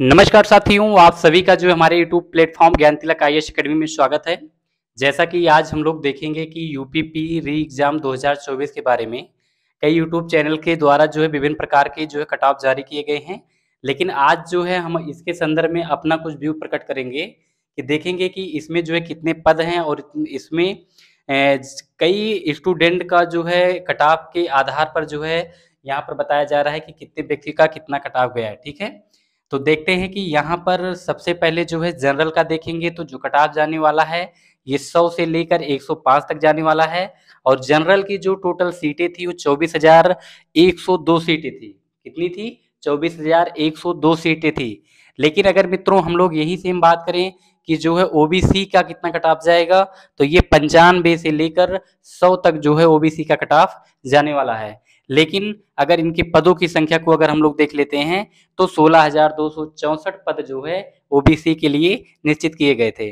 नमस्कार साथियों आप सभी का जो हमारे यूट्यूब प्लेटफॉर्म ज्ञान तिलक आई एस अकेडमी में स्वागत है जैसा कि आज हम लोग देखेंगे कि यूपीपी री एग्जाम चौबीस के बारे में कई यूट्यूब चैनल के द्वारा जो है विभिन्न प्रकार के जो है कट ऑफ जारी किए गए हैं लेकिन आज जो है हम इसके संदर्भ में अपना कुछ व्यू प्रकट करेंगे कि देखेंगे कि इसमें जो है कितने पद हैं और इसमें कई स्टूडेंट का जो है कट ऑफ के आधार पर जो है यहाँ पर बताया जा रहा है कि कितने व्यक्ति का कितना कट ऑफ गया है ठीक है तो देखते हैं कि यहाँ पर सबसे पहले जो है जनरल का देखेंगे तो जो कटाव जाने वाला है ये 100 से लेकर 105 तक जाने वाला है और जनरल की जो टोटल सीटें थी वो 24,102 सीटें थी कितनी थी 24,102 सीटें थी लेकिन अगर मित्रों हम लोग यही सेम बात करें कि जो है ओबीसी का कितना कटाफ जाएगा तो ये पंचानवे से लेकर 100 तक जो है ओबीसी का कटाफ जाने वाला है लेकिन अगर इनके पदों की संख्या को अगर हम लोग देख लेते हैं तो सोलह पद जो है ओबीसी के लिए निश्चित किए गए थे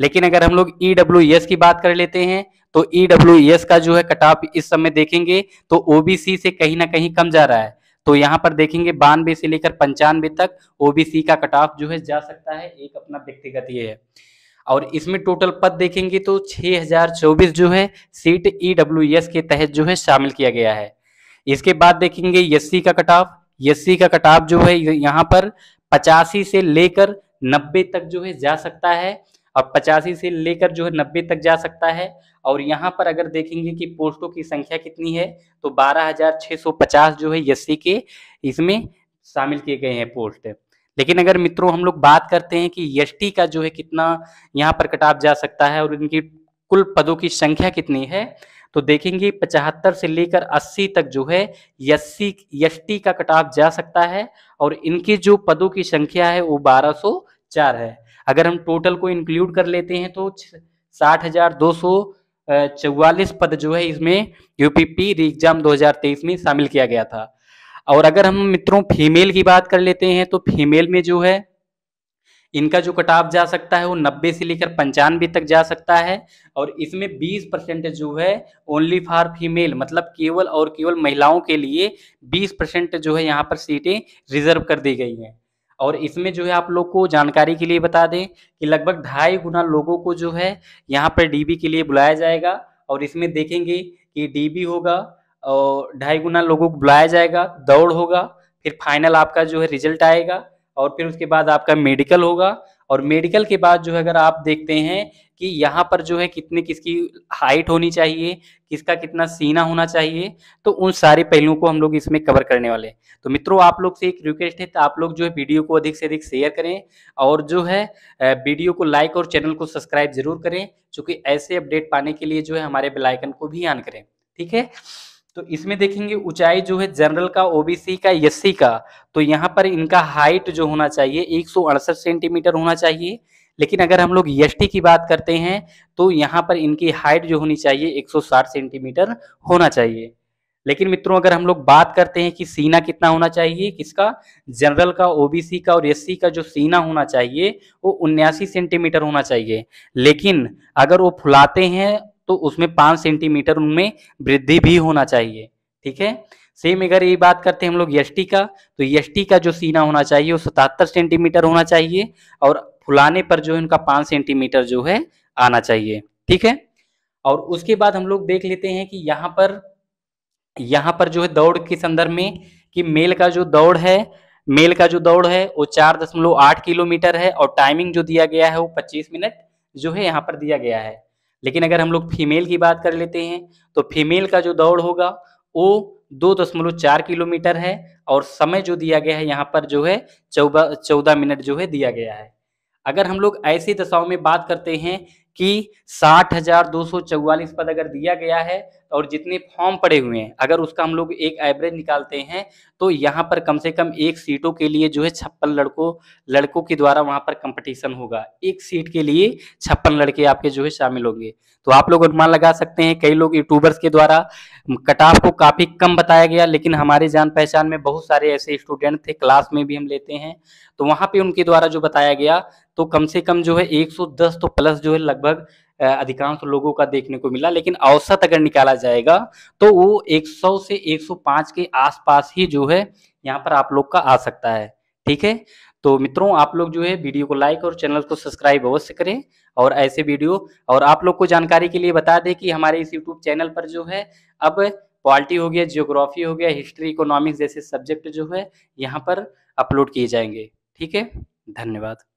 लेकिन अगर हम लोग ई e की बात कर लेते हैं तो ई e का जो है कटाप इस समय देखेंगे तो ओबीसी से कहीं ना कहीं कम जा रहा है तो यहाँ पर देखेंगे बानवे से लेकर पंचानवे तक ओबीसी का कटाफ जो है जा सकता है एक अपना व्यक्तिगत ये है और इसमें टोटल पद देखेंगे तो छह जो है सीट ई e के तहत जो है शामिल किया गया है इसके बाद देखेंगे यस्सी का कटाव यस्सी का कटाव जो है यहाँ पर पचासी से लेकर नब्बे तक जो है जा सकता है और पचासी से लेकर जो है नब्बे तक जा सकता है और यहाँ पर अगर देखेंगे कि पोस्टों की संख्या कितनी है तो 12,650 जो है यस्सी के इसमें शामिल किए गए हैं पोस्ट लेकिन अगर मित्रों हम लोग बात करते हैं कि टी का जो है कितना यहाँ पर कटाप जा सकता है और इनकी कुल पदों की संख्या कितनी है तो देखेंगे पचहत्तर से लेकर अस्सी तक जो है यस्सी यष्टी का कटाव जा सकता है और इनके जो पदों की संख्या है वो बारह सौ चार है अगर हम टोटल को इंक्लूड कर लेते हैं तो साठ हजार दो सौ चौवालीस पद जो है इसमें यूपीपी री एग्जाम 2023 में शामिल किया गया था और अगर हम मित्रों फीमेल की बात कर लेते हैं तो फीमेल में जो है इनका जो कटाव जा सकता है वो नब्बे से लेकर पंचानवे तक जा सकता है और इसमें बीस परसेंट जो है ओनली फॉर फीमेल मतलब केवल और केवल महिलाओं के लिए बीस परसेंट जो है यहाँ पर सीटें रिजर्व कर दी गई हैं और इसमें जो है आप लोग को जानकारी के लिए बता दें कि लगभग ढाई गुना लोगों को जो है यहाँ पर डी के लिए बुलाया जाएगा और इसमें देखेंगे कि डी होगा और ढाई गुना लोगों को बुलाया जाएगा दौड़ होगा फिर फाइनल आपका जो है रिजल्ट आएगा और फिर उसके बाद आपका मेडिकल होगा और मेडिकल के बाद जो है अगर आप देखते हैं कि यहाँ पर जो है कितने किसकी हाइट होनी चाहिए किसका कितना सीना होना चाहिए तो उन सारे पहलुओं को हम लोग इसमें कवर करने वाले हैं तो मित्रों आप लोग से एक रिक्वेस्ट है तो आप लोग जो है वीडियो को अधिक से अधिक शेयर करें और जो है वीडियो को लाइक और चैनल को सब्सक्राइब जरूर करें चूँकि ऐसे अपडेट पाने के लिए जो है हमारे बेलाइकन को भी ऑन करें ठीक है तो इसमें देखेंगे ऊंचाई जो है जनरल का ओबीसी का एस का तो यहाँ पर इनका हाइट जो होना चाहिए एक सेंटीमीटर होना चाहिए लेकिन अगर हम लोग एस की बात करते हैं तो यहाँ पर इनकी हाइट जो होनी चाहिए 160 सेंटीमीटर होना चाहिए लेकिन मित्रों अगर हम लोग बात करते हैं कि सीना कितना होना चाहिए किसका जनरल का ओबीसी का और एससी का जो सीना होना चाहिए वो उन्यासी सेंटीमीटर होना चाहिए लेकिन अगर वो फुलाते हैं तो उसमें पांच सेंटीमीटर उनमें वृद्धि भी होना चाहिए ठीक है सेम अगर ये बात करते हैं हम लोग यष्टि e का तो यष्टि e का जो सीना होना चाहिए वो सतहत्तर सेंटीमीटर होना चाहिए और फुलाने पर जो है उनका पांच सेंटीमीटर जो है आना चाहिए ठीक है और उसके बाद हम लोग देख लेते हैं कि यहाँ पर यहाँ पर जो है दौड़ के संदर्भ में कि मेल का जो दौड़ है मेल का जो दौड़ है वो चार दशमलव आठ किलोमीटर है और टाइमिंग जो दिया गया है वो पच्चीस मिनट जो है यहाँ पर दिया गया है लेकिन अगर हम लोग फीमेल की बात कर लेते हैं तो फीमेल का जो दौड़ होगा वो दो दशमलव चार किलोमीटर है और समय जो दिया गया है यहाँ पर जो है चौदह चौदह मिनट जो है दिया गया है अगर हम लोग ऐसी दशाओं में बात करते हैं कि साठ हजार दो सौ चौवालीस पद अगर दिया गया है और जितने फॉर्म पड़े हुए हैं अगर उसका हम लोग एक एवरेज निकालते हैं तो यहाँ पर कम से कम एक सीटों के लिए जो है छप्पन लड़कों लड़कों के द्वारा वहाँ पर कंपटीशन होगा एक सीट के लिए छप्पन लड़के आपके जो है शामिल होंगे तो आप लोग अनुमान लगा सकते हैं कई लोग यूट्यूबर्स के द्वारा कट ऑफ को काफ़ी कम बताया गया लेकिन हमारे जान पहचान में बहुत सारे ऐसे स्टूडेंट थे क्लास में भी हम लेते हैं तो वहाँ पर उनके द्वारा जो बताया गया तो कम से कम जो है एक तो प्लस जो है लगभग अधिकांश लोगों का देखने को मिला लेकिन औसत अगर निकाला जाएगा तो वो 100 से 105 के आसपास ही जो है यहाँ पर आप लोग का आ सकता है ठीक है तो मित्रों आप लोग जो है वीडियो को लाइक और चैनल को सब्सक्राइब अवश्य करें और ऐसे वीडियो और आप लोग को जानकारी के लिए बता दें कि हमारे इस यूट्यूब चैनल पर जो है अब पॉलिटी हो गया जियोग्राफी हो गया हिस्ट्री इकोनॉमिक्स जैसे सब्जेक्ट जो है यहाँ पर अपलोड किए जाएंगे ठीक है धन्यवाद